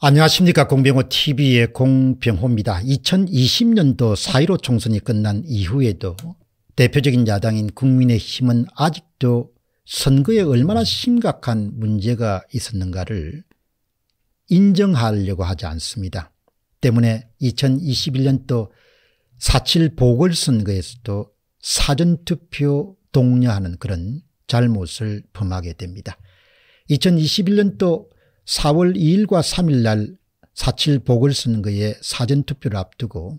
안녕하십니까 공병호 tv의 공병호입니다. 2020년도 4.15 총선이 끝난 이후에도 대표적인 야당인 국민의힘은 아직도 선거에 얼마나 심각한 문제가 있었는가를 인정하려고 하지 않습니다. 때문에 2021년도 4.7 보궐선거에서도 사전투표 독려하는 그런 잘못을 범하게 됩니다. 2021년도 4월 2일과 3일 날 4.7 보궐선거에 사전투표를 앞두고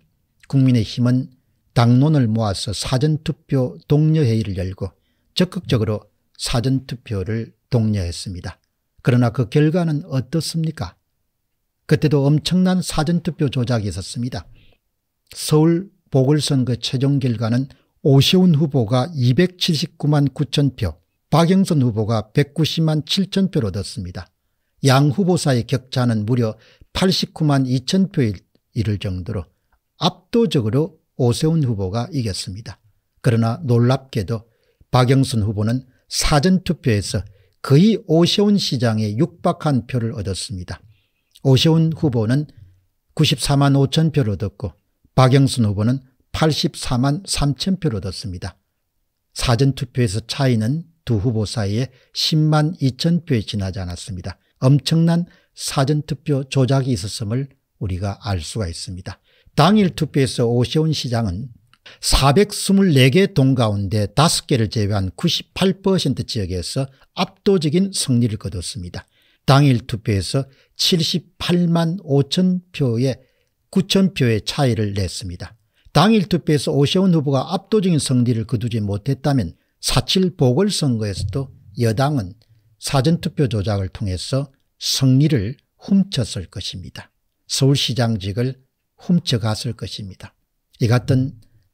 국민의힘은 당론을 모아서 사전투표 동료회의를 열고 적극적으로 사전투표를 독려했습니다. 그러나 그 결과는 어떻습니까? 그때도 엄청난 사전투표 조작이 있었습니다. 서울 보궐선거 그 최종 결과는 오세훈 후보가 279만 9천 표, 박영선 후보가 190만 7천 표로 얻었습니다. 양후보사이 격차는 무려 89만 2천 표에 이를 정도로 압도적으로 오세훈 후보가 이겼습니다. 그러나 놀랍게도 박영순 후보는 사전투표에서 거의 오세훈 시장에 육박한 표를 얻었습니다. 오세훈 후보는 94만 5천 표를 얻었고 박영순 후보는 84만 3천 표를 얻었습니다. 사전투표에서 차이는 두 후보 사이에 10만 2천 표에 지나지 않았습니다. 엄청난 사전투표 조작이 있었음을 우리가 알 수가 있습니다. 당일 투표에서 오세훈 시장은 424개 동 가운데 5개를 제외한 98% 지역에서 압도적인 승리를 거뒀습니다. 당일 투표에서 78만 5천 표에 9천 표의 차이를 냈습니다. 당일 투표에서 오세훈 후보가 압도적인 승리를 거두지 못했다면 4.7 보궐선거에서도 여당은 사전투표 조작을 통해서 승리를 훔쳤을 것입니다. 서울시장직을 훔쳐갔을 것입니다. 이 같은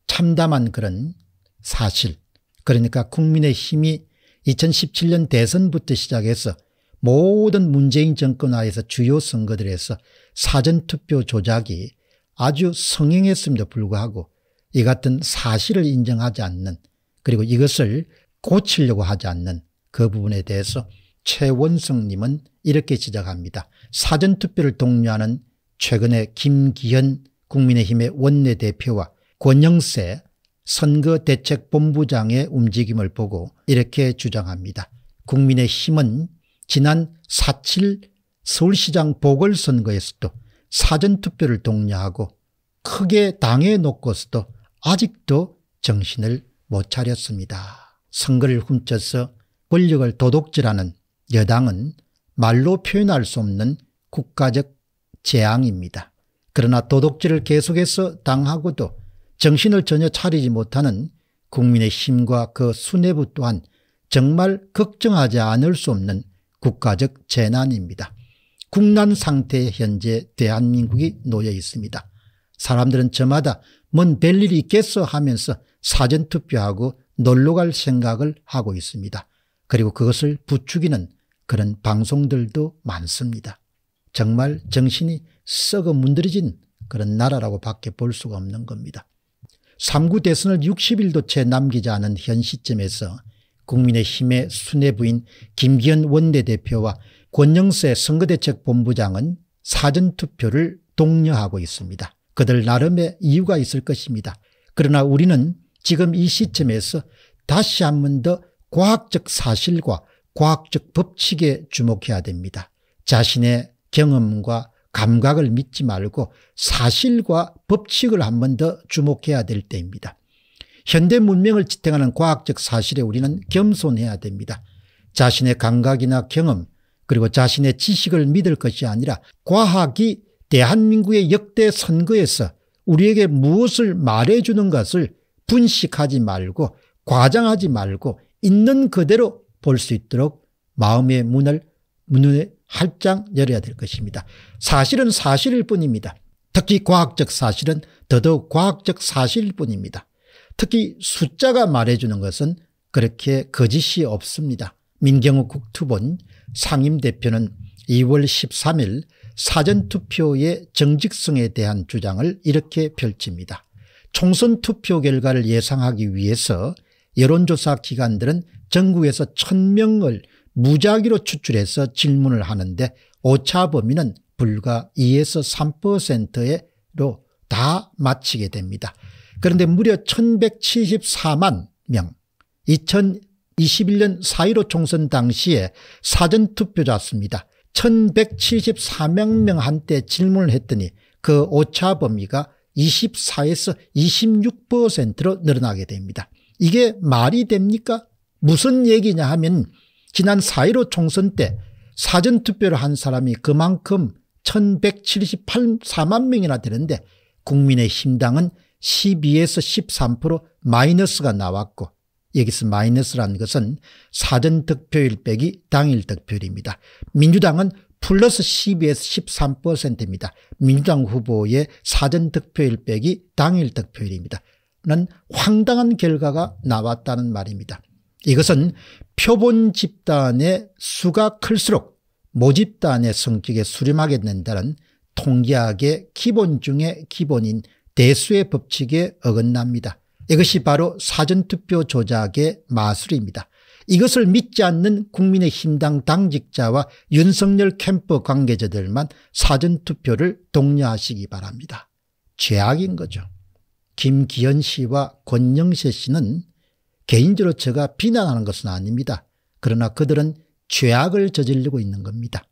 참담한 그런 사실 그러니까 국민의 힘이 2017년 대선부터 시작해서 모든 문재인 정권 하에서 주요 선거들에서 사전투표 조작이 아주 성행했음에도 불구하고 이 같은 사실을 인정하지 않는 그리고 이것을 고치려고 하지 않는 그 부분에 대해서 최원성님은 이렇게 지적합니다. 사전투표를 독려하는 최근에 김기현 국민의힘의 원내대표와 권영세 선거대책본부장의 움직임을 보고 이렇게 주장합니다. 국민의힘은 지난 4.7 서울시장 보궐선거에서도 사전투표를 독려하고 크게 당해 놓고서도 아직도 정신을 못 차렸습니다. 선거를 훔쳐서 권력을 도둑질하는 여당은 말로 표현할 수 없는 국가적 재앙입니다. 그러나 도둑질을 계속해서 당하고도 정신을 전혀 차리지 못하는 국민의 힘과 그 수뇌부 또한 정말 걱정하지 않을 수 없는 국가적 재난입니다. 국난 상태에 현재 대한민국이 놓여 있습니다. 사람들은 저마다 뭔 별일이 있겠어 하면서 사전투표하고 놀러갈 생각을 하고 있습니다. 그리고 그것을 부추기는 그런 방송들도 많습니다. 정말 정신이 썩어 문드러진 그런 나라라고 밖에 볼 수가 없는 겁니다. 3구 대선을 60일도 채 남기지 않은 현 시점에서 국민의힘의 수뇌부인 김기현 원내대표와 권영세 선거대책본부장은 사전투표를 독려하고 있습니다. 그들 나름의 이유가 있을 것입니다. 그러나 우리는 지금 이 시점에서 다시 한번더 과학적 사실과 과학적 법칙에 주목해야 됩니다. 자신의 경험과 감각을 믿지 말고 사실과 법칙을 한 번 더 주목해야 될 때입니다. 현대 문명을 지탱하는 과학적 사실에 우리는 겸손해야 됩니다. 자신의 감각이나 경험 그리고 자신의 지식을 믿을 것이 아니라 과학이 대한민국의 역대 선거에서 우리에게 무엇을 말해주는 것을 분식하지 말고 과장하지 말고 있는 그대로 볼 수 있도록 마음의 문을 문을 활짝 열어야 될 것입니다. 사실은 사실일 뿐입니다. 특히 과학적 사실은 더더욱 과학적 사실일 뿐입니다. 특히 숫자가 말해주는 것은 그렇게 거짓이 없습니다. 민경욱 국투본 상임대표는 2월 13일 사전투표의 정직성에 대한 주장을 이렇게 펼칩니다. 총선투표 결과를 예상하기 위해서 여론조사 기관들은 전국에서 1000명을 무작위로 추출해서 질문을 하는데 오차 범위는 불과 2에서 3%로 다 마치게 됩니다. 그런데 무려 1174만 명 2021년 4.15 총선 당시에 사전투표자 수입니다. 1174명 한테 질문을 했더니 그 오차 범위가 24에서 26%로 늘어나게 됩니다. 이게 말이 됩니까? 무슨 얘기냐 하면 지난 4.15 총선 때 사전투표를 한 사람이 그만큼 1174만 명이나 되는데 국민의힘당은 12에서 13% 마이너스가 나왔고 여기서 마이너스라는 것은 사전 득표율 빼기 당일 득표율입니다. 민주당은 플러스 12에서 13%입니다. 민주당 후보의 사전 득표율 빼기 당일 득표율입니다. 는 황당한 결과가 나왔다는 말입니다. 이것은 표본 집단의 수가 클수록 모집단의 성격에 수렴하게 된다는 통계학의 기본 중의 기본인 대수의 법칙에 어긋납니다. 이것이 바로 사전투표 조작의 마술입니다. 이것을 믿지 않는 국민의힘당 당직자와 윤석열 캠프 관계자들만 사전투표를 독려하시기 바랍니다. 죄악인 거죠. 김기현 씨와 권영세 씨는 개인적으로 제가 비난하는 것은 아닙니다. 그러나 그들은 죄악을 저지르고 있는 겁니다.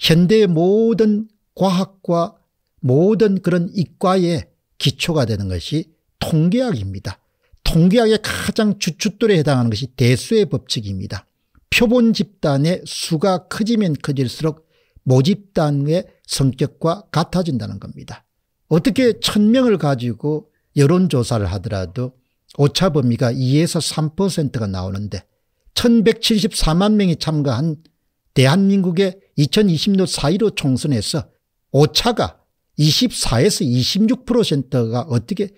현대의 모든 과학과 모든 그런 이과의 기초가 되는 것이 통계학입니다. 통계학의 가장 주춧돌에 해당하는 것이 대수의 법칙입니다. 표본 집단의 수가 커지면 커질수록 모집단의 성격과 같아진다는 겁니다. 어떻게 천명을 가지고 여론조사를 하더라도 오차 범위가 2에서 3%가 나오는데 1174만 명이 참가한 대한민국의 2020년 4.15 총선에서 오차가 24에서 26%가 어떻게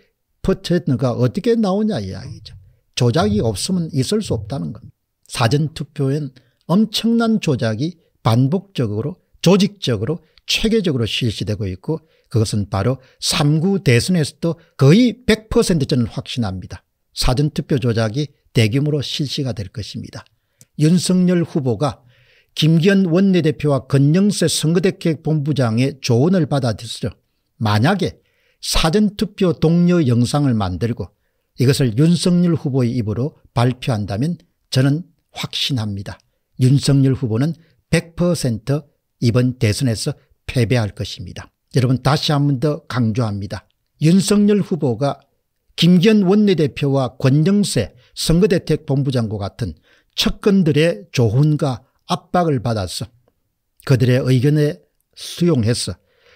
퍼센트가 어떻게 나오냐 이야기죠. 조작이 없으면 있을 수 없다는 겁니다. 사전투표엔 엄청난 조작이 반복적으로 조직적으로 체계적으로 실시되고 있고 그것은 바로 3구 대선에서도 거의 100% 저는 확신합니다. 사전투표 조작이 대규모로 실시가 될 것입니다. 윤석열 후보가 김기현 원내대표와 건영세 선거대책 본부장의 조언을 받아들여 만약에 사전투표 동료 영상을 만들고 이것을 윤석열 후보의 입으로 발표한다면 저는 확신합니다. 윤석열 후보는 100% 이번 대선에서 패배할 것입니다. 여러분 다시 한 번 더 강조합니다. 윤석열 후보가 김기현 원내대표와 권영세 선거대책본부장과 같은 척근들의 조훈과 압박을 받아서 그들의 의견에 수용해서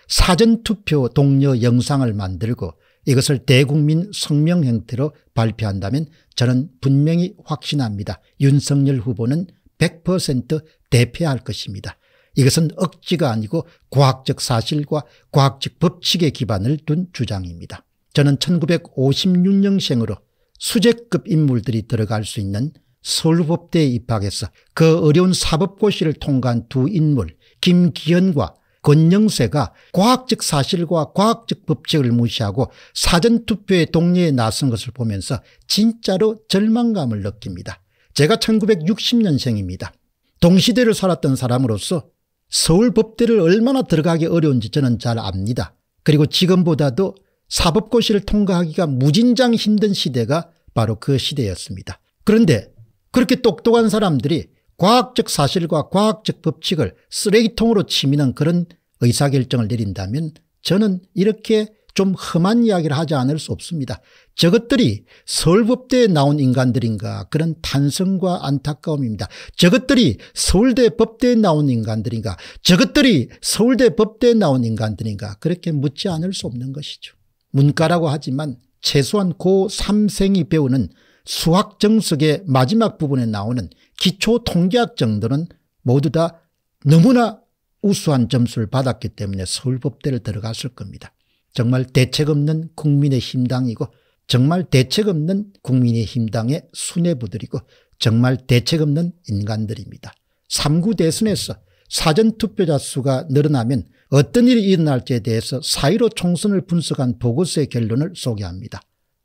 사전투표 동료 영상을 만들고 이것을 대국민 성명 형태로 발표한다면 저는 분명히 확신합니다. 윤석열 후보는 100% 대패할 것입니다. 이것은 억지가 아니고 과학적 사실과 과학적 법칙에 기반을 둔 주장입니다. 저는 1956년생으로 수재급 인물들이 들어갈 수 있는 서울법대에 입학해서 그 어려운 사법고시를 통과한 두 인물 김기현과 권영세가 과학적 사실과 과학적 법칙을 무시하고 사전투표에 동료에 나선 것을 보면서 진짜로 절망감을 느낍니다. 제가 1960년생입니다. 동시대를 살았던 사람으로서 서울법대를 얼마나 들어가기 어려운지 저는 잘 압니다. 그리고 지금보다도 사법고시를 통과하기가 무진장 힘든 시대가 바로 그 시대였습니다. 그런데 그렇게 똑똑한 사람들이 과학적 사실과 과학적 법칙을 쓰레기통으로 치미는 그런 의사결정을 내린다면 저는 이렇게 좀 험한 이야기를 하지 않을 수 없습니다. 저것들이 서울법대에 나온 인간들인가 그런 탄성과 안타까움입니다. 저것들이 서울대 법대에 나온 인간들인가 저것들이 서울대 법대에 나온 인간들인가 그렇게 묻지 않을 수 없는 것이죠. 문과라고 하지만 최소한 고3생이 배우는 수학 정석의 마지막 부분에 나오는 기초 통계학 정도는 모두 다 너무나 우수한 점수를 받았기 때문에 서울법대를 들어갔을 겁니다. 정말 대책 없는 국민의 힘당이고 정말 대책 없는 국민의 힘당의 순뇌부들이고 정말 대책 없는 인간들입니다. 3구 대선에서 사전투표자 수가 늘어나면 어떤 일이 일어날지에 대해서 사이로 총선을 분석한 보고서의 결론을 소개합니다.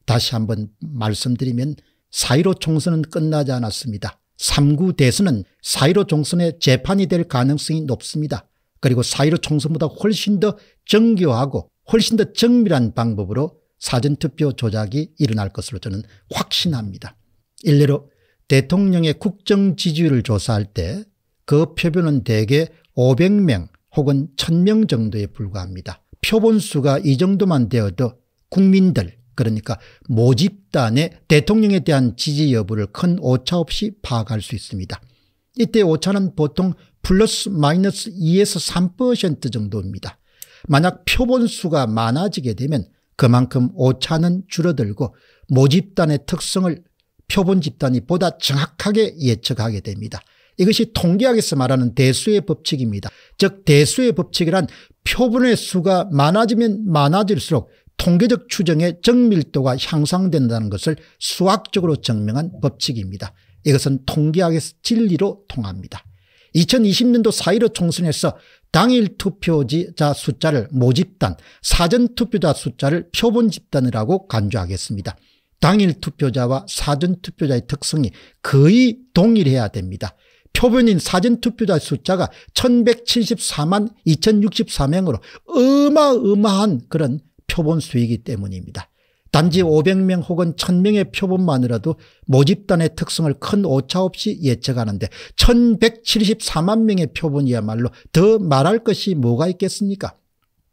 다시 한번 말씀드리면 사이로 총선은 끝나지 않았습니다. 3구 대선은 사이로 총선의 재판이 될 가능성이 높습니다. 그리고 사이로 총선보다 훨씬 더 정교하고 훨씬 더 정밀한 방법으로 사전투표 조작이 일어날 것으로 저는 확신합니다. 일례로 대통령의 국정 지지율을 조사할 때 그 표본은 대개 500명 혹은 1000명 정도에 불과합니다. 표본수가 이 정도만 되어도 국민들 그러니까 모집단의 대통령에 대한 지지 여부를 큰 오차 없이 파악할 수 있습니다. 이때 오차는 보통 플러스 마이너스 2에서 3% 정도입니다. 만약 표본수가 많아지게 되면 그만큼 오차는 줄어들고 모집단의 특성을 표본 집단이 보다 정확하게 예측하게 됩니다. 이것이 통계학에서 말하는 대수의 법칙입니다. 즉 대수의 법칙이란 표본의 수가 많아지면 많아질수록 통계적 추정의 정밀도가 향상된다는 것을 수학적으로 증명한 법칙입니다. 이것은 통계학의 진리로 통합니다. 2020년도 4.15 총선에서 당일 투표자 지 숫자를 모집단, 사전 투표자 숫자를 표본 집단이라고 간주하겠습니다. 당일 투표자와 사전 투표자의 특성이 거의 동일해야 됩니다. 표본인 사전 투표자 숫자가 1174만 2064명으로 어마어마한 그런 표본 수이기 때문입니다. 단지 500명 혹은 1000명의 표본만으로도 모집단의 특성을 큰 오차 없이 예측하는데 1174만 명의 표본이야말로 더 말할 것이 뭐가 있겠습니까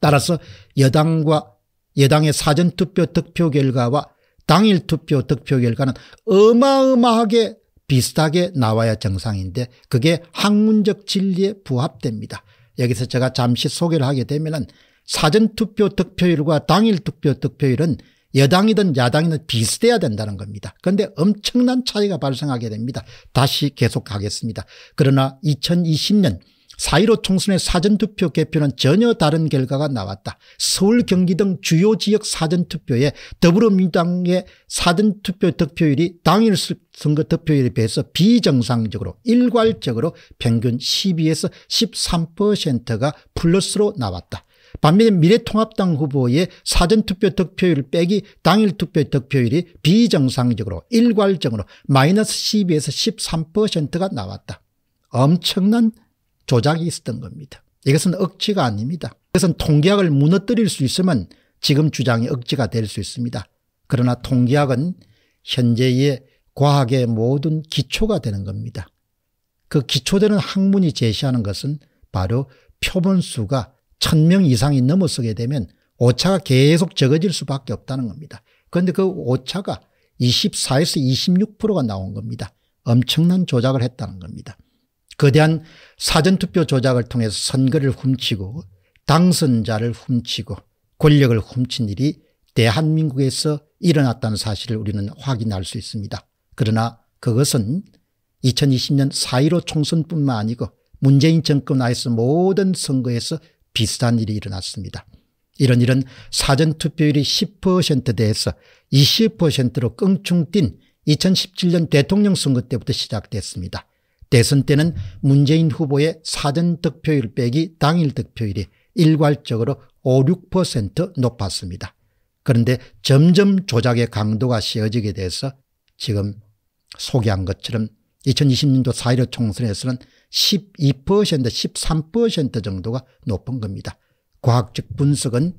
따라서 여당과 여당의 사전투표 득표 결과와 당일 투표 득표 결과는 어마어마하게 비슷하게 나와야 정상인데 그게 학문적 진리에 부합됩니다. 여기서 제가 잠시 소개를 하게 되면 사전투표 득표율과 당일 투표 득표율은 여당이든 야당이든 비슷해야 된다는 겁니다. 그런데 엄청난 차이가 발생하게 됩니다. 다시 계속하겠습니다. 그러나 2020년 4.15 총선의 사전투표 개표는 전혀 다른 결과가 나왔다. 서울 경기 등 주요 지역 사전투표에 더불어민주당의 사전투표 득표율이 당일 선거 득표율에 비해서 비정상적으로 일괄적으로 평균 12에서 13%가 플러스로 나왔다. 반면에 미래통합당 후보의 사전투표 득표율 빼기 당일 투표 득표율이 비정상적으로 일괄적으로 마이너스 12에서 13%가 나왔다. 엄청난 조작이 있었던 겁니다. 이것은 억지가 아닙니다. 이것은 통계학을 무너뜨릴 수 있으면 지금 주장이 억지가 될 수 있습니다. 그러나 통계학은 현재의 과학의 모든 기초가 되는 겁니다. 그 기초되는 학문이 제시하는 것은 바로 표본수가 1 0 0 0명 이상이 넘어서게 되면 오차가 계속 적어질 수밖에 없다는 겁니다. 그런데 그 오차가 24에서 26%가 나온 겁니다. 엄청난 조작을 했다는 겁니다. 거대한 사전투표 조작을 통해서 선거를 훔치고 당선자를 훔치고 권력을 훔친 일이 대한민국에서 일어났다는 사실을 우리는 확인할 수 있습니다. 그러나 그것은 2020년 4.15 총선뿐만 아니고 문재인 정권 하에서 모든 선거에서 비슷한 일이 일어났습니다. 이런 일은 사전투표율이 10%대에서 20%로 껑충 뛴 2017년 대통령 선거 때부터 시작됐습니다. 대선 때는 문재인 후보의 사전 득표율 빼기 당일 득표율이 일괄적으로 5, 6% 높았습니다. 그런데 점점 조작의 강도가 씌어지게 돼서 지금 소개한 것처럼 2020년도 4.15 총선에서는 12% 13% 정도가 높은 겁니다. 과학적 분석은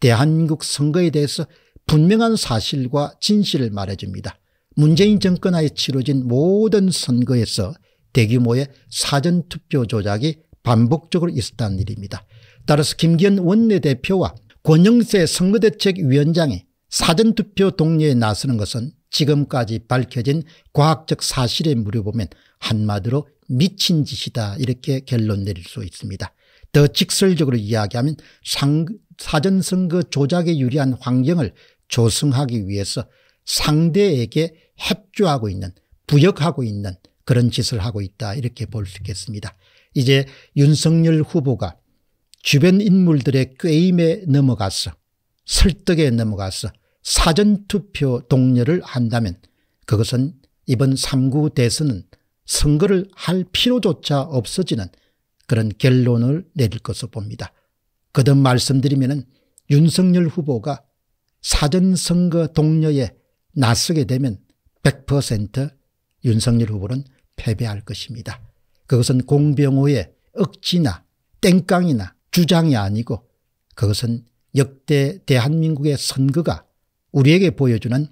대한민국 선거에 대해서 분명한 사실과 진실을 말해줍니다. 문재인 정권하에 치러진 모든 선거에서 대규모의 사전투표 조작이 반복적으로 있었다는 일입니다. 따라서 김기현 원내대표와 권영세 선거대책위원장이 사전투표 동료에 나서는 것은 지금까지 밝혀진 과학적 사실에 무려보면 한마디로 미친 짓이다 이렇게 결론 내릴 수 있습니다. 더 직설적으로 이야기하면 상, 사전선거 조작에 유리한 환경을 조성하기 위해서 상대에게 협조하고 있는 부역하고 있는 그런 짓을 하고 있다 이렇게 볼 수 있겠습니다. 이제 윤석열 후보가 주변 인물들의 꾀임에 넘어가서 설득에 넘어가서 사전투표 동료를 한다면 그것은 이번 3구 대선은 선거를 할 필요조차 없어지는 그런 결론을 내릴 것으로 봅니다. 거듭 말씀드리면 윤석열 후보가 사전선거 동료에 나서게 되면 100% 윤석열 후보는 패배할 것입니다. 그것은 공병호의 억지나 땡깡이나 주장이 아니고 그것은 역대 대한민국의 선거가 우리에게 보여주는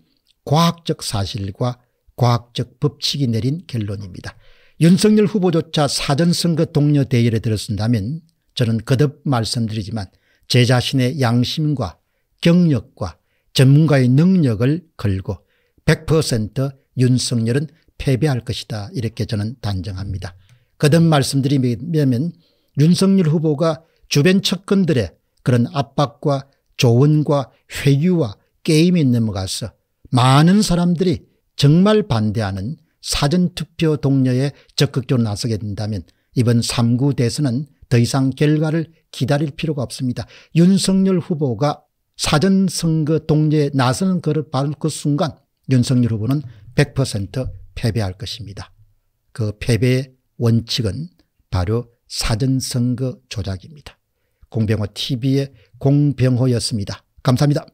과학적 사실과 과학적 법칙이 내린 결론입니다. 윤석열 후보조차 사전선거 동료 대열에 들어다면 저는 거듭 말씀드리지만 제 자신의 양심과 경력과 전문가의 능력을 걸고 100% 윤석열은 패배할 것이다 이렇게 저는 단정합니다. 거듭 말씀드리면 윤석열 후보가 주변 측근들의 그런 압박과 조언과 회유와 게임에 넘어가서 많은 사람들이 정말 반대하는 사전투표 동료에 적극적으로 나서게 된다면 이번 3구 대선은 더 이상 결과를 기다릴 필요가 없습니다. 윤석열 후보가 사전선거 동료에 나서는 것을 바를 그 순간 윤석열 후보는 100% 패배할 것입니다. 그 패배의 원칙은 바로 사전선거 조작입니다. 공병호 TV의 공병호였습니다. 감사합니다.